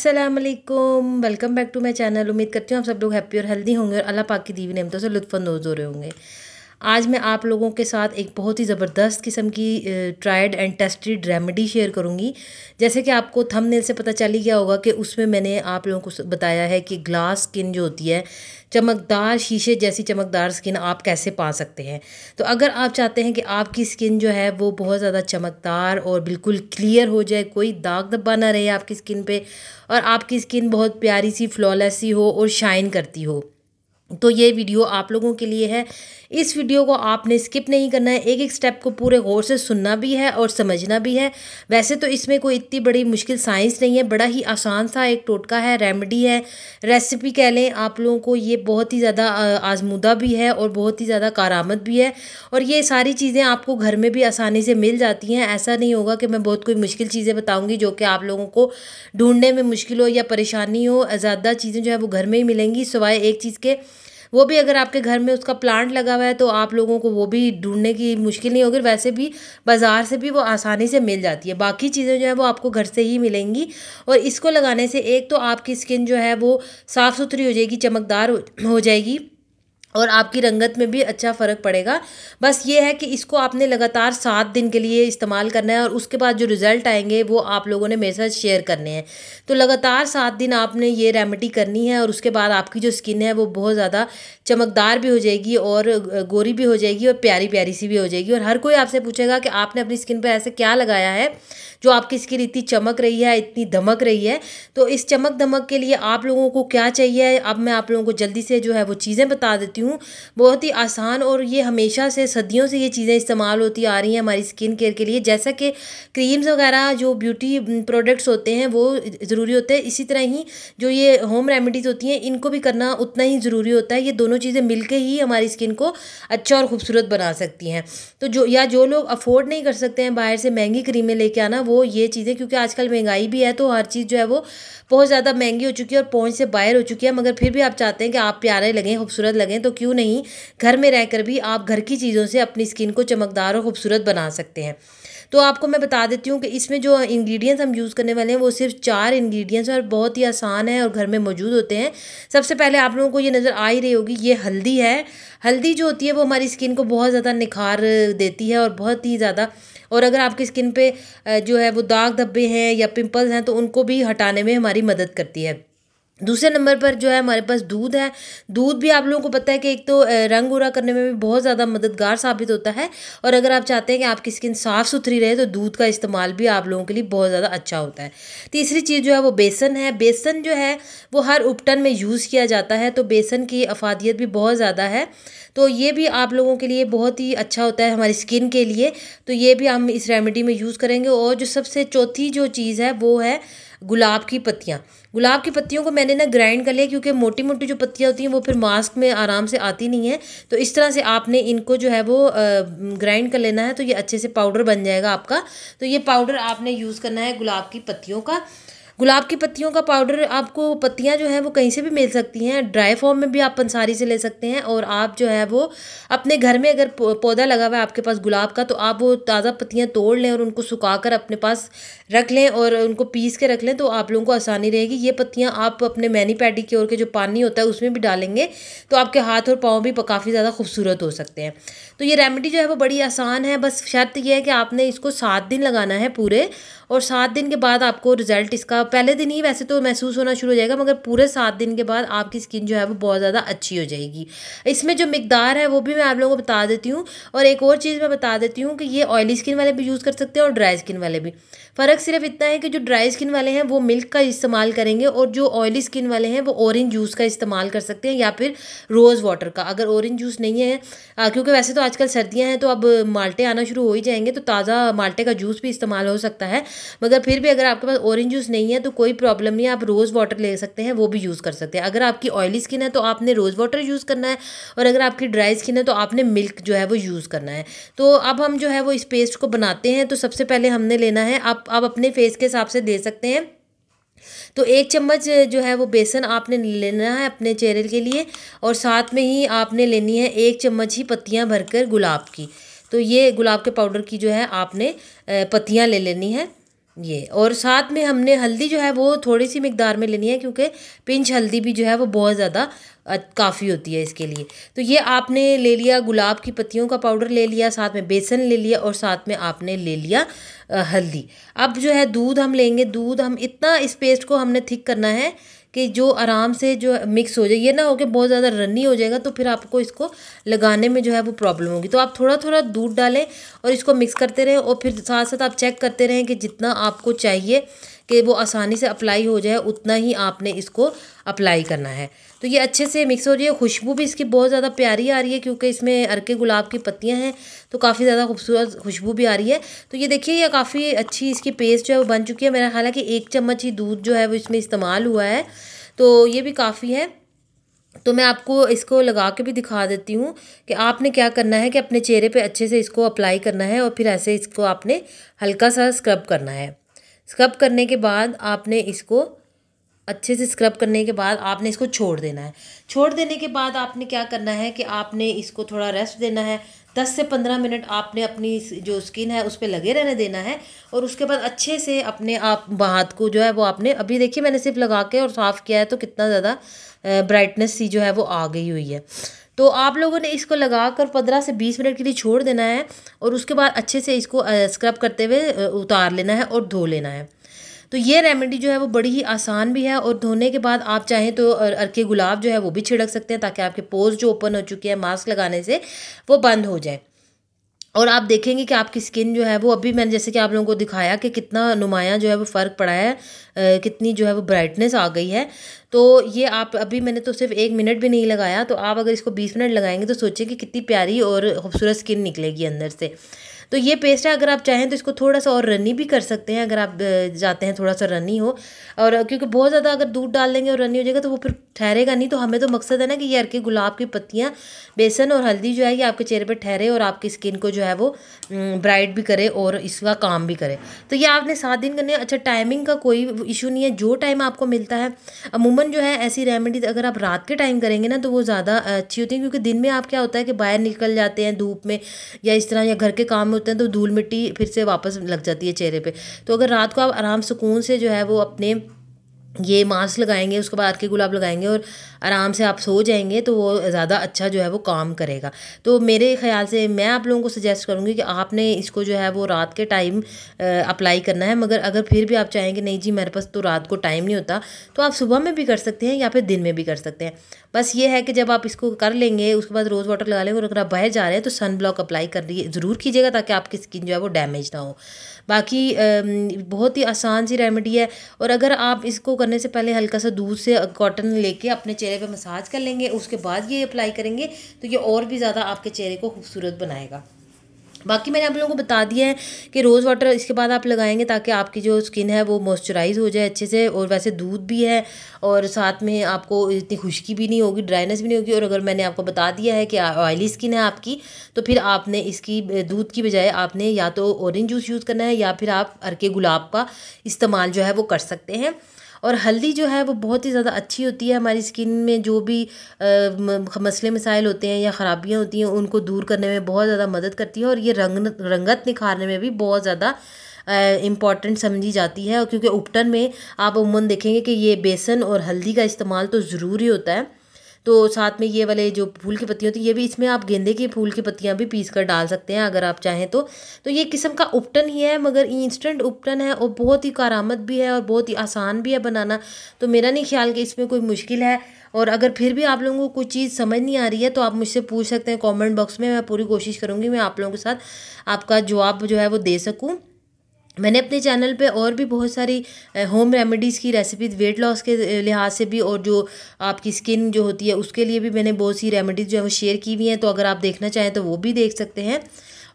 Aslam welcome back to my channel उम्मीद करती हूँ आप सब लोग हैप्पी और हेल्दी होंगे और अल्लाह पाक की दीवी नेमतों से अंदोज हो रहे होंगे आज मैं आप लोगों के साथ एक बहुत ही ज़बरदस्त किस्म की tried and tested remedy share करूँगी जैसे कि आपको थंबनेल से पता चल ही गया होगा कि उसमें मैंने आप लोगों को बताया है कि ग्लास स्किन जो होती है चमकदार शीशे जैसी चमकदार स्किन आप कैसे पा सकते हैं तो अगर आप चाहते हैं कि आपकी स्किन जो है वो बहुत ज़्यादा चमकदार और बिल्कुल क्लियर हो जाए कोई दाग धब्बा ना रहे आपकी स्किन पे और आपकी स्किन बहुत प्यारी सी फ्लॉलेस सी हो और शाइन करती हो तो ये वीडियो आप लोगों के लिए है इस वीडियो को आपने स्किप नहीं करना है एक एक स्टेप को पूरे गौर से सुनना भी है और समझना भी है वैसे तो इसमें कोई इतनी बड़ी मुश्किल साइंस नहीं है बड़ा ही आसान सा एक टोटका है रेमेडी है रेसिपी कह लें आप लोगों को ये बहुत ही ज़्यादा आजमूदा भी है और बहुत ही ज़्यादा कारामद भी है और ये सारी चीज़ें आपको घर में भी आसानी से मिल जाती हैं ऐसा नहीं होगा कि मैं बहुत कोई मुश्किल चीज़ें बताऊँगी जो कि आप लोगों को ढूंढने में मुश्किल हो या परेशानी हो ज़्यादा चीज़ें जो है वो घर में ही मिलेंगी सिवाए एक चीज़ के वो भी अगर आपके घर में उसका प्लांट लगा हुआ है तो आप लोगों को वो भी ढूंढने की मुश्किल नहीं होगी वैसे भी बाज़ार से भी वो आसानी से मिल जाती है बाकी चीज़ें जो है वो आपको घर से ही मिलेंगी और इसको लगाने से एक तो आपकी स्किन जो है वो साफ़ सुथरी हो जाएगी चमकदार हो जाएगी और आपकी रंगत में भी अच्छा फ़र्क पड़ेगा बस ये है कि इसको आपने लगातार सात दिन के लिए इस्तेमाल करना है और उसके बाद जो रिज़ल्ट आएंगे वो आप लोगों ने मेरे साथ शेयर करने हैं तो लगातार सात दिन आपने ये रेमेडी करनी है और उसके बाद आपकी जो स्किन है वो बहुत ज़्यादा चमकदार भी हो जाएगी और गोरी भी हो जाएगी और प्यारी प्यारी सी भी हो जाएगी और हर कोई आपसे पूछेगा कि आपने अपनी स्किन पर ऐसे क्या लगाया है जो आपकी स्किन इतनी चमक रही है इतनी धमक रही है तो इस चमक धमक के लिए आप लोगों को क्या चाहिए अब मैं आप लोगों को जल्दी से जो है वो चीज़ें बता देती करती हूँ बहुत ही आसान और ये हमेशा से सदियों से ये चीज़ें इस्तेमाल होती आ रही हैं हमारी स्किन केयर के लिए जैसा कि क्रीम्स वगैरह जो ब्यूटी प्रोडक्ट्स होते हैं वो ज़रूरी होते हैं इसी तरह ही जो ये होम रेमेडीज़ होती हैं इनको भी करना उतना ही ज़रूरी होता है ये दोनों चीज़ें मिल ही हमारी स्किन को अच्छा और ख़ूबसूरत बना सकती हैं तो जो या जो लोग अफोर्ड नहीं कर सकते हैं बाहर से महंगी क्रीमें लेके आना वो ये चीज़ें क्योंकि आजकल महंगाई भी है तो हर चीज़ जो है वो बहुत ज़्यादा महंगी हो चुकी है और पहुँच से बाहर हो चुकी है मगर फिर भी आप चाहते हैं कि आप प्यारे लगें खूबसूरत लगें तो तो क्यों नहीं घर में रहकर भी आप घर की चीज़ों से अपनी स्किन को चमकदार और खूबसूरत बना सकते हैं तो आपको मैं बता देती हूँ कि इसमें जो इंग्रेडिएंट्स हम यूज़ करने वाले हैं वो सिर्फ चार इंग्रेडिएंट्स हैं और बहुत ही आसान है और घर में मौजूद होते हैं सबसे पहले आप लोगों को ये नज़र आ ही रही होगी ये हल्दी है हल्दी जो होती है वो हमारी स्किन को बहुत ज़्यादा निखार देती है और बहुत ही ज़्यादा और अगर आपकी स्किन पे जो है वो दाग धब्बे हैं या पिंपल्स हैं तो उनको भी हटाने में हमारी मदद करती है दूसरे नंबर पर जो है हमारे पास दूध है दूध भी आप लोगों को पता है कि एक तो रंग उरा करने में भी बहुत ज़्यादा मददगार साबित होता है और अगर आप चाहते हैं कि आपकी स्किन साफ़ सुथरी रहे तो दूध का इस्तेमाल भी आप लोगों के लिए बहुत ज़्यादा अच्छा होता है तीसरी चीज़ जो है वो बेसन है बेसन जो है वो हर उपटन में यूज़ किया जाता है तो बेसन की अफादियत भी बहुत ज़्यादा है तो ये भी आप लोगों के लिए बहुत ही अच्छा होता है हमारी स्किन के लिए तो ये भी हम इस रेमेडी में यूज़ करेंगे और जो सबसे चौथी जो चीज़ है वो है गुलाब की पत्तियाँ गुलाब की पत्तियों को मैंने ना ग्राइंड कर लिया क्योंकि मोटी मोटी जो पत्तियाँ होती हैं वो फिर मास्क में आराम से आती नहीं है तो इस तरह से आपने इनको जो है वो ग्राइंड कर लेना है तो ये अच्छे से पाउडर बन जाएगा आपका तो ये पाउडर आपने यूज़ करना है गुलाब की पत्तियों का गुलाब की पत्तियों का पाउडर आपको पत्तियाँ जो हैं वो कहीं से भी मिल सकती हैं ड्राई फॉर्म में भी आप पंसारी से ले सकते हैं और आप जो है वो अपने घर में अगर पौधा लगा हुआ है आपके पास गुलाब का तो आप वो ताज़ा पत्तियाँ तोड़ लें और उनको सुखा कर अपने पास रख लें और उनको पीस के रख लें तो आप लोगों को आसानी रहेगी ये पत्तियाँ आप अपने मैनी पैडी की ओर के जो पानी होता है उसमें भी डालेंगे तो आपके हाथ और पाँव भी काफ़ी ज़्यादा खूबसूरत हो सकते हैं तो ये रेमेडी जो है वो बड़ी आसान है बस शर्त यह है कि आपने इसको सात दिन लगाना है पूरे और सात दिन के बाद आपको रिजल्ट इसका पहले दिन ही वैसे तो महसूस होना शुरू हो जाएगा मगर पूरे सात दिन के बाद आपकी स्किन जो है वो बहुत ज़्यादा अच्छी हो जाएगी इसमें जो मकदार है वो भी मैं आप लोगों को बता देती हूँ और एक और चीज़ मैं बता देती हूँ कि ये ऑयली स्किन वाले भी यूज़ कर सकते हैं और ड्राई स्किन वाले भी फ़र्क सिर्फ इतना है कि जो ड्राई स्किन वाले हैं वो मिल्क का इस्तेमाल करेंगे और जो ऑयली स्किन वाले हैं वो ऑरेंज जूस का इस्तेमाल कर सकते हैं या फिर रोज़ वाटर का अगर ऑरेंज जूस नहीं है क्योंकि वैसे तो आजकल सर्दियाँ हैं तो अब माल्टे आना शुरू हो ही जाएंगे तो ताज़ा माल्टे का जूस भी इस्तेमाल हो सकता है मगर फिर भी अगर आपके पास ऑरेंज जूस नहीं है तो कोई प्रॉब्लम नहीं है आप रोज़ वाटर ले सकते हैं वो भी यूज़ कर सकते हैं अगर आपकी ऑयली स्किन है तो आपने रोज़ वाटर यूज़ करना है और अगर आपकी ड्राई स्किन है तो आपने मिल्क जो है वो यूज़ करना है तो अब हम जो है वो इस पेस्ट को बनाते हैं तो सबसे पहले हमने लेना है आप आप अपने फेस के हिसाब से दे सकते हैं तो एक चम्मच जो है वो बेसन आपने लेना है अपने चेहरे के लिए और साथ में ही आपने लेनी है एक चम्मच ही पत्तियाँ भरकर गुलाब की तो ये गुलाब के पाउडर की जो है आपने पत्तियाँ ले लेनी है ये और साथ में हमने हल्दी जो है वो थोड़ी सी मकदार में लेनी है क्योंकि पिंच हल्दी भी जो है वो बहुत ज़्यादा काफ़ी होती है इसके लिए तो ये आपने ले लिया गुलाब की पत्तियों का पाउडर ले लिया साथ में बेसन ले लिया और साथ में आपने ले लिया हल्दी अब जो है दूध हम लेंगे दूध हम इतना इस पेस्ट को हमने थिक करना है कि जो आराम से जो मिक्स हो जाए ये ना हो कि बहुत ज़्यादा रनी हो जाएगा तो फिर आपको इसको लगाने में जो है वो प्रॉब्लम होगी तो आप थोड़ा थोड़ा दूध डालें और इसको मिक्स करते रहें और फिर साथ साथ आप चेक करते रहें कि जितना आपको चाहिए कि वो आसानी से अप्लाई हो जाए उतना ही आपने इसको अप्लाई करना है तो ये अच्छे से मिक्स हो रही है खुशबू भी इसकी बहुत ज़्यादा प्यारी आ रही है क्योंकि इसमें अरके गुलाब की पत्तियाँ हैं तो काफ़ी ज़्यादा खूबसूरत खुशबू भी आ रही है तो ये देखिए ये काफ़ी अच्छी इसकी पेस्ट जो है वो बन चुकी है मेरा ख्याल है कि एक चम्मच ही दूध जो है वो इसमें इस्तेमाल हुआ है तो ये भी काफ़ी है तो मैं आपको इसको लगा के भी दिखा देती हूँ कि आपने क्या करना है कि अपने चेहरे पर अच्छे से इसको अप्लाई करना है और फिर ऐसे इसको आपने हल्का सा स्क्रब करना है स्क्रब करने के बाद आपने इसको अच्छे से स्क्रब करने के बाद आपने इसको छोड़ देना है छोड़ देने के बाद आपने क्या करना है कि आपने इसको थोड़ा रेस्ट देना है दस से पंद्रह मिनट आपने अपनी जो स्किन है उस पर लगे रहने देना है और उसके बाद अच्छे से अपने आप हाथ को जो है वो आपने अभी देखिए मैंने सिर्फ लगा के और साफ़ किया है तो कितना ज़्यादा ब्राइटनेस सी जो है वो आ गई हुई है तो आप लोगों ने इसको लगा कर पंद्रह से बीस मिनट के लिए छोड़ देना है और उसके बाद अच्छे से इसको स्क्रब करते हुए उतार लेना है और धो लेना है तो ये रेमेडी जो है वो बड़ी ही आसान भी है और धोने के बाद आप चाहें तो अरके गुलाब जो है वो भी छिड़क सकते हैं ताकि आपके पोज जो ओपन हो चुके हैं मास्क लगाने से वो बंद हो जाए और आप देखेंगे कि आपकी स्किन जो है वो अभी मैंने जैसे कि आप लोगों को दिखाया कि कितना नुमाया जो है वो फ़र्क पड़ा है आ, कितनी जो है वो ब्राइटनेस आ गई है तो ये आप अभी मैंने तो सिर्फ एक मिनट भी नहीं लगाया तो आप अगर इसको बीस मिनट लगाएंगे तो सोचें कि कितनी प्यारी और खूबसूरत स्किन निकलेगी अंदर से तो ये पेस्ट है अगर आप चाहें तो इसको थोड़ा सा और रनी भी कर सकते हैं अगर आप जाते हैं थोड़ा सा रनी हो और क्योंकि बहुत ज़्यादा अगर दूध डाल देंगे और रनी हो जाएगा तो वो फिर ठहरेगा नहीं तो हमें तो मकसद है ना कि ये के गुलाब की पत्तियाँ बेसन और हल्दी जो है ये आपके चेहरे पर ठहरे और आपकी स्किन को जो है वो ब्राइट भी करे और इसका काम भी करे तो ये आपने सात दिन करने अच्छा टाइमिंग का कोई इशू नहीं है जो टाइम आपको मिलता है अमूमन जो है ऐसी रेमेडीज अगर आप रात के टाइम करेंगे ना तो वो ज़्यादा अच्छी होती है क्योंकि दिन में आप क्या होता है कि बाहर निकल जाते हैं धूप में या इस तरह या घर के काम में होते हैं तो धूल मिट्टी फिर से वापस लग जाती है चेहरे पर तो अगर रात को आप आराम सुकून से जो है वो अपने ये मास्क लगाएंगे उसके बाद के गुलाब लगाएंगे और आराम से आप सो जाएंगे तो वो ज़्यादा अच्छा जो है वो काम करेगा तो मेरे ख्याल से मैं आप लोगों को सजेस्ट करूँगी कि आपने इसको जो है वो रात के टाइम अप्लाई करना है मगर अगर फिर भी आप चाहेंगे नहीं जी मेरे पास तो रात को टाइम नहीं होता तो आप सुबह में भी कर सकते हैं या फिर दिन में भी कर सकते हैं बस ये है कि जब आप इसको कर लेंगे उसके बाद रोज़ वाटर लगा लेंगे और अगर आप बाहर जा रहे हैं तो सन ब्लॉक अप्लाई कर ज़रूर कीजिएगा ताकि आपकी स्किन जो है वो डैमेज ना हो बाकी बहुत ही आसान सी रेमेडी है और अगर आप इसको करने से पहले हल्का सा दूध से कॉटन लेके अपने चेहरे पे मसाज कर लेंगे उसके बाद ये अप्लाई करेंगे तो ये और भी ज़्यादा आपके चेहरे को खूबसूरत बनाएगा बाकी मैंने आप लोगों को बता दिया है कि रोज़ वाटर इसके बाद आप लगाएंगे ताकि आपकी जो स्किन है वो मॉइस्चराइज हो जाए अच्छे से और वैसे दूध भी है और साथ में आपको इतनी खुश्की भी नहीं होगी ड्राइनेस भी नहीं होगी और अगर मैंने आपको बता दिया है कि ऑयली स्किन है आपकी तो फिर आपने इसकी दूध की बजाय आपने या तो ऑरेंज जूस यूज़ करना है या फिर आप अरके गुलाब का इस्तेमाल जो है वो कर सकते हैं और हल्दी जो है वो बहुत ही ज़्यादा अच्छी होती है हमारी स्किन में जो भी मसले मसाइल होते हैं या ख़राबियाँ होती हैं उनको दूर करने में बहुत ज़्यादा मदद करती है और ये रंग रंगत निखारने में भी बहुत ज़्यादा इम्पॉर्टेंट समझी जाती है और क्योंकि उपटन में आप उमूमन देखेंगे कि ये बेसन और हल्दी का इस्तेमाल तो ज़रूरी होता है तो साथ में ये वाले जो फूल की पत्तियाँ होती है ये भी इसमें आप गेंदे के फूल की पत्तियाँ भी पीस कर डाल सकते हैं अगर आप चाहें तो तो ये किस्म का उपटन ही है मगर इंस्टेंट उपटन है और बहुत ही कारामद भी है और बहुत ही आसान भी है बनाना तो मेरा नहीं ख्याल कि इसमें कोई मुश्किल है और अगर फिर भी आप लोगों को कोई चीज़ समझ नहीं आ रही है तो आप मुझसे पूछ सकते हैं कमेंट बॉक्स में मैं पूरी कोशिश करूँगी मैं आप लोगों के साथ आपका जवाब जो है वो दे सकूँ मैंने अपने चैनल पे और भी बहुत सारी होम रेमेडीज़ की रेसिपीज़ वेट लॉस के लिहाज से भी और जो आपकी स्किन जो होती है उसके लिए भी मैंने बहुत सी रेमेडीज़ जो है वो शेयर की हुई हैं तो अगर आप देखना चाहें तो वो भी देख सकते हैं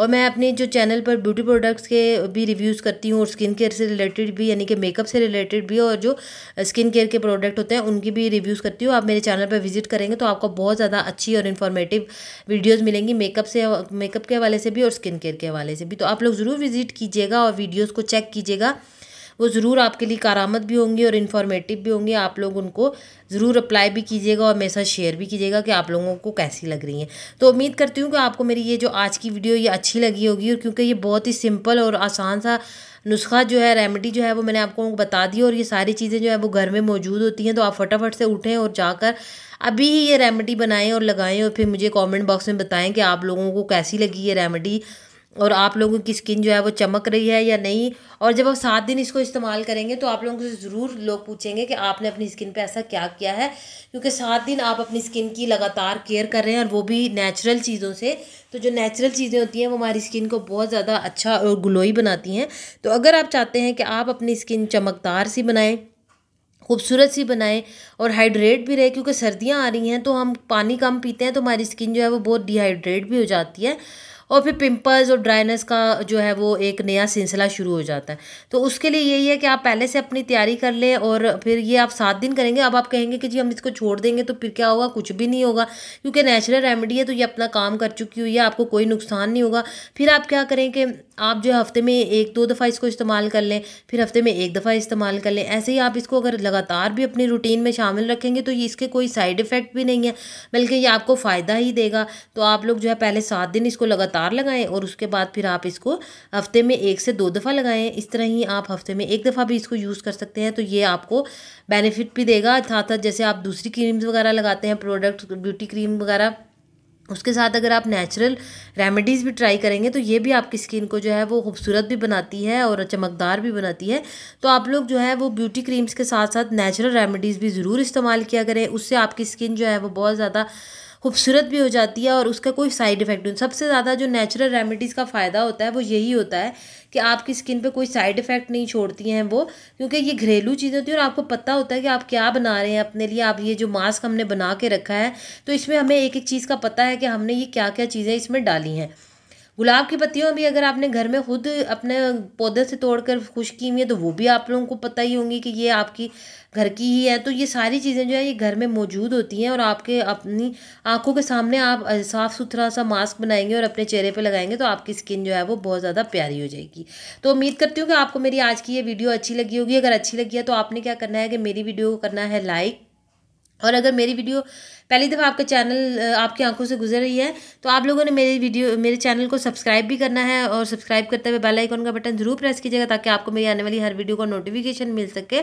और मैं अपने जो चैनल पर ब्यूटी प्रोडक्ट्स के भी रिव्यूज़ करती हूँ और स्किन केयर से रिलेटेड भी यानी कि मेकअप से रिलेटेड भी और जो स्किन केयर के प्रोडक्ट होते हैं उनकी भी रिव्यूज़ करती हूँ आप मेरे चैनल पर विजिट करेंगे तो आपको बहुत ज़्यादा अच्छी और इन्फॉर्मेटिव वीडियोज़ मिलेंगी मेकअप से मेकअप के हवाले से भी और स्किन केयर के हवाले से भी तो आप लोग ज़रूर विजिट कीजिएगा और वीडियोज़ को चेक कीजिएगा वो ज़रूर आपके लिए कारामद भी होंगी और इन्फॉर्मेटिव भी होंगी आप लोग उनको ज़रूर अप्लाई भी कीजिएगा और मेरे साथ शेयर भी कीजिएगा कि आप लोगों को कैसी लग रही हैं तो उम्मीद करती हूँ कि आपको मेरी ये जो आज की वीडियो ये अच्छी लगी होगी और क्योंकि ये बहुत ही सिंपल और आसान सा नुस्खा जो है रेमेडी जो है वो मैंने आपको बता दी और ये सारी चीज़ें जो है वो घर में मौजूद होती हैं तो आप फटाफट से उठें और जाकर अभी ही ये रेमेडी बनाएं और लगाएं और फिर मुझे कमेंट बॉक्स में बताएं कि आप लोगों को कैसी लगी ये रेमेडी और आप लोगों की स्किन जो है वो चमक रही है या नहीं और जब आप सात दिन इसको इस्तेमाल करेंगे तो आप लोगों से ज़रूर लोग पूछेंगे कि आपने अपनी स्किन पे ऐसा क्या किया है क्योंकि सात दिन आप अपनी स्किन की लगातार केयर कर रहे हैं और वो भी नेचुरल चीज़ों से तो जो नेचुरल चीज़ें होती हैं वो हमारी स्किन को बहुत ज़्यादा अच्छा और ग्लोई बनाती हैं तो अगर आप चाहते हैं कि आप अपनी स्किन चमकदार सी बनाएँ खूबसूरत सी बनाएं और हाइड्रेट भी रहे क्योंकि सर्दियां आ रही हैं तो हम पानी कम पीते हैं तो हमारी स्किन जो है वो बहुत डिहाइड्रेट भी हो जाती है और फिर पिंपल्स और ड्राइनेस का जो है वो एक नया सिलसिला शुरू हो जाता है तो उसके लिए यही है कि आप पहले से अपनी तैयारी कर लें और फिर ये आप सात दिन करेंगे अब आप कहेंगे कि जी हम इसको छोड़ देंगे तो फिर क्या होगा कुछ भी नहीं होगा क्योंकि नेचुरल रेमेडी है तो ये अपना काम कर चुकी हुई है आपको कोई नुकसान नहीं होगा फिर आप क्या करें कि आप जो हफ्ते में एक दो दफ़ा इसको इस्तेमाल कर लें फिर हफ्ते में एक दफ़ा इस्तेमाल कर लें ऐसे ही आप इसको अगर लगातार भी अपनी रूटीन में शामिल रखेंगे तो ये इसके कोई साइड इफ़ेक्ट भी नहीं है बल्कि ये आपको फ़ायदा ही देगा तो आप लोग जो है पहले सात दिन इसको लगातार लगातार लगाएं और उसके बाद फिर आप इसको हफ्ते में एक से दो दफ़ा लगाएं इस तरह ही आप हफ्ते में एक दफ़ा भी इसको यूज़ कर सकते हैं तो ये आपको बेनिफिट भी देगा था था जैसे आप दूसरी क्रीम्स वगैरह लगाते हैं प्रोडक्ट ब्यूटी क्रीम वगैरह उसके साथ अगर आप नेचुरल रेमेडीज़ भी ट्राई करेंगे तो ये भी आपकी स्किन को जो है वो खूबसूरत भी बनाती है और चमकदार भी बनाती है तो आप लोग जो है वो ब्यूटी क्रीम्स के साथ साथ नेचुरल रेमेडीज़ भी ज़रूर इस्तेमाल किया करें उससे आपकी स्किन जो है वो बहुत ज़्यादा खूबसूरत भी हो जाती है और उसका कोई साइड इफेक्ट नहीं सबसे ज़्यादा जो नेचुरल रेमेडीज़ का फ़ायदा होता है वो यही होता है कि आपकी स्किन पे कोई साइड इफेक्ट नहीं छोड़ती हैं वो क्योंकि ये घरेलू चीज़ें होती हैं और आपको पता होता है कि आप क्या बना रहे हैं अपने लिए आप ये जो मास्क हमने बना के रखा है तो इसमें हमें एक एक चीज़ का पता है कि हमने ये क्या क्या चीज़ें इसमें डाली हैं गुलाब की पत्तियाँ भी अगर आपने घर में खुद अपने पौधे से तोड़कर खुश की हुई है तो वो भी आप लोगों को पता ही होंगी कि ये आपकी घर की ही है तो ये सारी चीज़ें जो है ये घर में मौजूद होती हैं और आपके अपनी आंखों के सामने आप साफ़ सुथरा सा मास्क बनाएंगे और अपने चेहरे पे लगाएंगे तो आपकी स्किन जो है वो बहुत ज़्यादा प्यारी हो जाएगी तो उम्मीद करती हूँ कि आपको मेरी आज की ये वीडियो अच्छी लगी होगी अगर अच्छी लगी है तो आपने क्या करना है कि मेरी वीडियो को करना है लाइक और अगर मेरी वीडियो पहली दफ़ा आपका चैनल आपकी आंखों से गुजर रही है तो आप लोगों ने मेरी वीडियो मेरे चैनल को सब्सक्राइब भी करना है और सब्सक्राइब करते हुए बेल आइकन का बटन ज़रूर प्रेस कीजिएगा ताकि आपको मेरी आने वाली हर वीडियो का नोटिफिकेशन मिल सके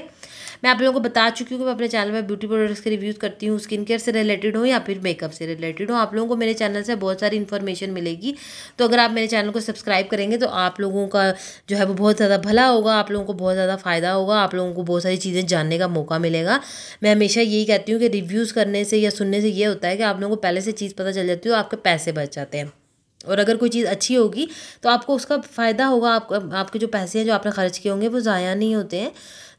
मैं आप लोगों को बता चुकी हूँ कि मैं अपने चैनल में ब्यूटी प्रोडक्ट्स के रिव्यूज़ करती हूँ स्किन केयर से रिलेटेड हूँ या फिर मेकअप से रिलेटेड हूँ आप लोगों को मेरे चैनल से बहुत सारी इन्फॉर्मेशन मिलेगी तो अगर आप मेरे चैनल को सब्सक्राइब करेंगे तो आप लोगों का जो है वो बहुत ज़्यादा भला होगा आप लोगों को बहुत ज़्यादा फ़ायदा होगा आप लोगों को बहुत सारी चीज़ें जानने का मौका मिलेगा मैं हमेशा यही कहती हूँ कि रिव्यूज़ करने से या सुनने करने से ये होता है कि आप लोगों को पहले से चीज़ पता चल जाती है और आपके पैसे बच जाते हैं और अगर कोई चीज़ अच्छी होगी तो आपको उसका फ़ायदा होगा आप, आपके जो पैसे हैं जो आपने खर्च किए होंगे वो ज़ाया नहीं होते हैं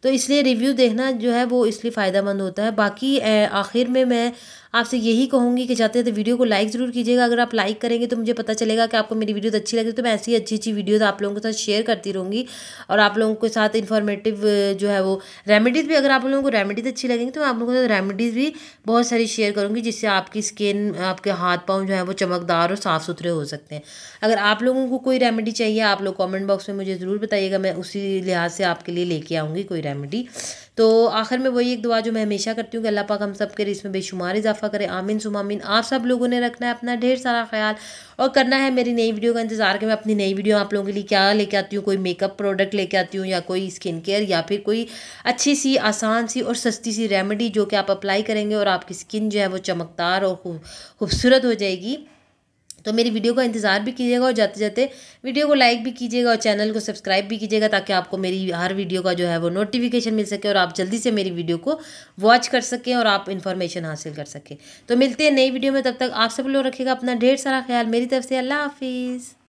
तो इसलिए रिव्यू देखना जो है वो इसलिए फ़ायदेमंद होता है बाकी आखिर में मैं आपसे यही कहूँगी कि जाते जाते वीडियो को लाइक ज़रूर कीजिएगा अगर आप लाइक करेंगे तो मुझे पता चलेगा कि आपको मेरी वीडियो अच्छी लगी तो मैं ऐसी अच्छी अच्छी वीडियोज़ तो आप लोगों के साथ शेयर करती रहूँगी और आप लोगों के साथ इन्फॉर्मेटिव जो है वो रेमेडीज़ भी अगर आप लोगों को रेमेडीज़ अच्छी लगेंगी तो मैं आप लोगों के साथ रेमेडीज़ भी बहुत सारी शेयर करूँगी जिससे आपकी स्किन आपके हाथ पाँव जो है वो चमकदार और साफ़ सुथरे हो सकते हैं अगर आप लोगों को कोई रेमेडी चाहिए आप लोग कॉमेंट बॉक्स में मुझे ज़रूर बताइएगा मैं उसी लिहाज से आपके लिए लेके आऊँगी कोई रेमेडी तो आखिर में वही एक दुआ जो मैं हमेशा करती हूँ कि अल्लाह पाक हम सब के इसमें बेशुमार इजाफा करें आमिन सुमामीन आप सब लोगों ने रखना है अपना ढेर सारा ख्याल और करना है मेरी नई वीडियो का इंतज़ार कि मैं अपनी नई वीडियो आप लोगों के लिए क्या लेके आती हूँ कोई मेकअप प्रोडक्ट लेके आती हूँ या कोई स्किन केयर या फिर कोई अच्छी सी आसान सी और सस्ती सी रेमेडी जो कि आप अप्लाई करेंगे और आपकी स्किन जो है वो चमकदार और खूबसूरत हो जाएगी तो मेरी वीडियो का इंतज़ार भी कीजिएगा और जाते जाते वीडियो को लाइक भी कीजिएगा और चैनल को सब्सक्राइब भी कीजिएगा ताकि आपको मेरी हर वीडियो का जो है वो नोटिफिकेशन मिल सके और आप जल्दी से मेरी वीडियो को वॉच कर सकें और आप इन्फॉर्मेशन हासिल कर सकें तो मिलते हैं नई वीडियो में तब तक आप सब लोग रखेगा अपना ढेर सारा ख्याल मेरी तरफ से अल्लाह हाफिज़